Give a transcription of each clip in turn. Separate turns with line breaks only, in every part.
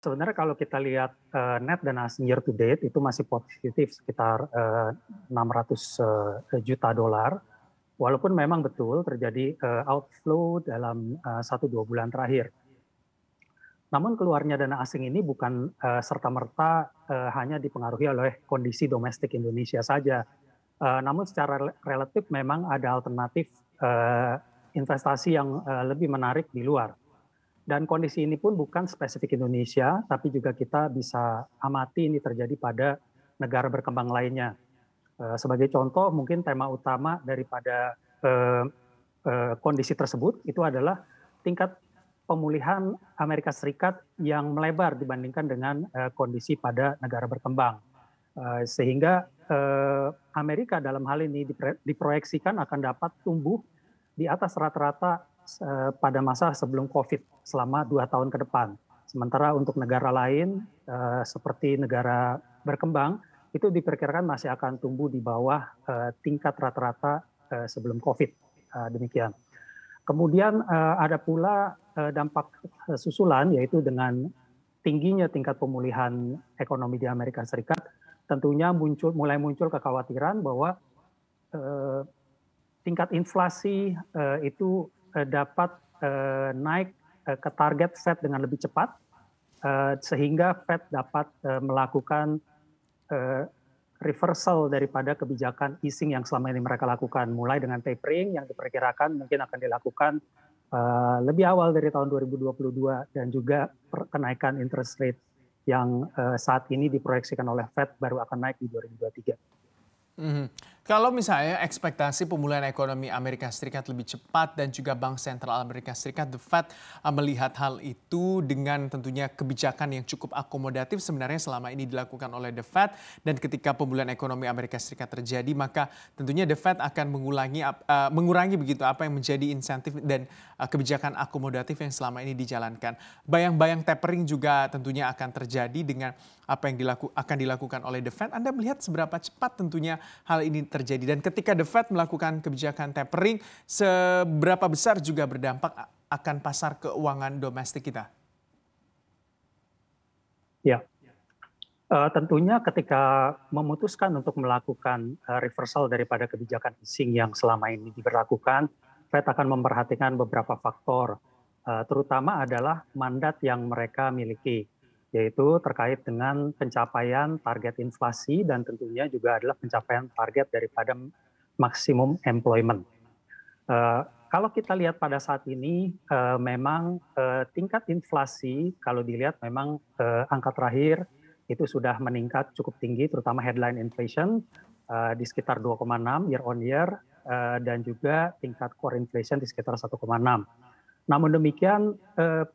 Sebenarnya kalau kita lihat uh, net dan asing year to date itu masih positif sekitar uh, 600 uh, juta dolar. Walaupun memang betul terjadi uh, outflow dalam eh, satu uh, dua bulan terakhir. Namun keluarnya dana asing ini bukan uh, serta merta uh, hanya dipengaruhi oleh kondisi domestik Indonesia saja. Uh, namun secara relatif memang ada alternatif uh, investasi yang uh, lebih menarik di luar. Dan kondisi ini pun bukan spesifik Indonesia, tapi juga kita bisa amati ini terjadi pada negara berkembang lainnya. Eh, sebagai contoh, mungkin tema utama daripada eh, eh, kondisi tersebut itu adalah tingkat pemulihan Amerika Serikat yang melebar dibandingkan dengan kondisi pada negara berkembang. Sehingga Amerika dalam hal ini diproyeksikan akan dapat tumbuh di atas rata-rata Eh, pada masa sebelum COVID selama dua tahun ke depan. Sementara untuk negara lain eh, seperti negara berkembang itu diperkirakan masih akan tumbuh di bawah eh, tingkat rata-rata sebelum COVID. demikian. Kemudian ada pula dampak susulan yaitu dengan tingginya tingkat pemulihan ekonomi di Amerika Serikat, tentunya muncul mulai muncul kekhawatiran bahwa tingkat inflasi itu Eh, dapat eh, naik eh, ke target Fed dengan lebih cepat sehingga Fed dapat melakukan reversal daripada kebijakan easing yang selama ini mereka lakukan mulai dengan tapering yang diperkirakan mungkin akan dilakukan lebih awal dari tahun 2022 dan juga kenaikan interest rate yang saat ini diproyeksikan oleh Fed baru akan naik di 2023.
Mm -hmm. Kalau misalnya ekspektasi pemulihan ekonomi Amerika Serikat lebih cepat dan juga Bank Sentral Amerika Serikat, The Fed, eh, melihat hal itu dengan tentunya kebijakan yang cukup akomodatif sebenarnya selama ini dilakukan oleh The Fed. Dan ketika pemulihan ekonomi Amerika Serikat terjadi, maka tentunya The Fed akan mengulangi, uh, mengurangi begitu apa yang menjadi insentif dan uh, kebijakan akomodatif yang selama ini dijalankan. Bayang-bayang tapering juga tentunya akan terjadi dengan apa yang dilaku, akan dilakukan oleh The Fed. Anda melihat seberapa cepat tentunya hal ini terjadi. Dan ketika The Fed melakukan kebijakan tapering, seberapa besar juga berdampak akan pasar keuangan domestik kita?
Ya, Uh, tentunya ketika memutuskan untuk melakukan uh, reversal daripada kebijakan easing yang selama ini diberlakukan, Fed akan memperhatikan beberapa faktor, uh, terutama adalah mandat yang mereka miliki yaitu terkait dengan pencapaian target inflasi dan tentunya juga adalah pencapaian target daripada maksimum employment. Uh, kalau kita lihat pada saat ini uh, memang uh, tingkat inflasi kalau dilihat memang uh, angka terakhir itu sudah meningkat cukup tinggi terutama headline inflation uh, di sekitar 2,6 year on year uh, dan juga tingkat core inflation di sekitar 1,6. Namun demikian uh,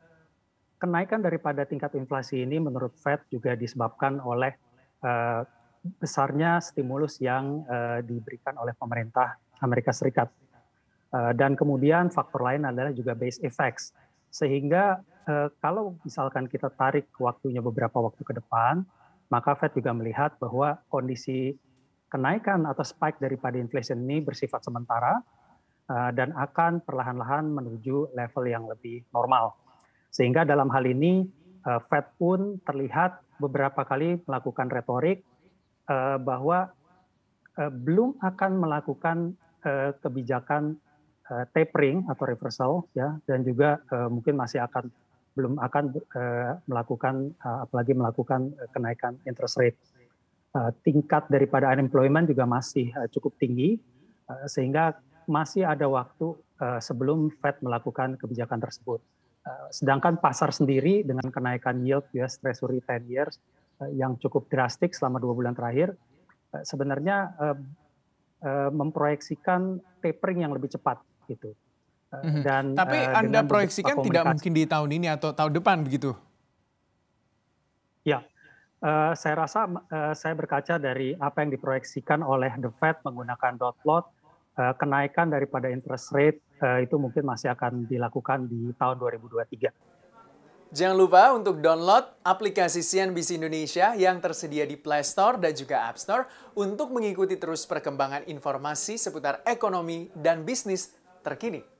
kenaikan daripada tingkat inflasi ini menurut Fed juga disebabkan oleh uh, besarnya stimulus yang uh, diberikan oleh pemerintah Amerika Serikat. Uh, dan kemudian faktor lain adalah juga base effects. Sehingga uh, kalau misalkan kita tarik waktunya beberapa waktu ke depan, maka Fed juga melihat bahwa kondisi kenaikan atau spike daripada inflation ini bersifat sementara dan akan perlahan-lahan menuju level yang lebih normal. Sehingga dalam hal ini eh, Fed pun terlihat beberapa kali melakukan retorik eh, bahwa eh, belum akan melakukan kebijakan tapering atau reversal ya dan juga mungkin masih akan belum akan melakukan apalagi melakukan kenaikan interest rate. Tingkat daripada unemployment juga masih cukup tinggi sehingga masih ada waktu sebelum Fed melakukan kebijakan tersebut. Eh, sedangkan pasar sendiri dengan kenaikan yield US ya, Treasury 10 years eh, yang cukup drastik selama dua bulan terakhir, eh, sebenarnya memproyeksikan tapering yang lebih cepat gitu. Mhm. Dan tapi Anda proyeksikan tidak mungkin
di tahun ini atau tahun depan begitu?
Ya, saya rasa saya berkaca dari apa yang diproyeksikan oleh The Fed menggunakan dot plot kenaikan daripada interest rate Eh, itu mungkin masih akan dilakukan di tahun 2023.
Jangan lupa untuk download aplikasi CNBC Indonesia yang tersedia di Play Store dan juga App Store untuk mengikuti terus perkembangan informasi seputar ekonomi dan bisnis terkini.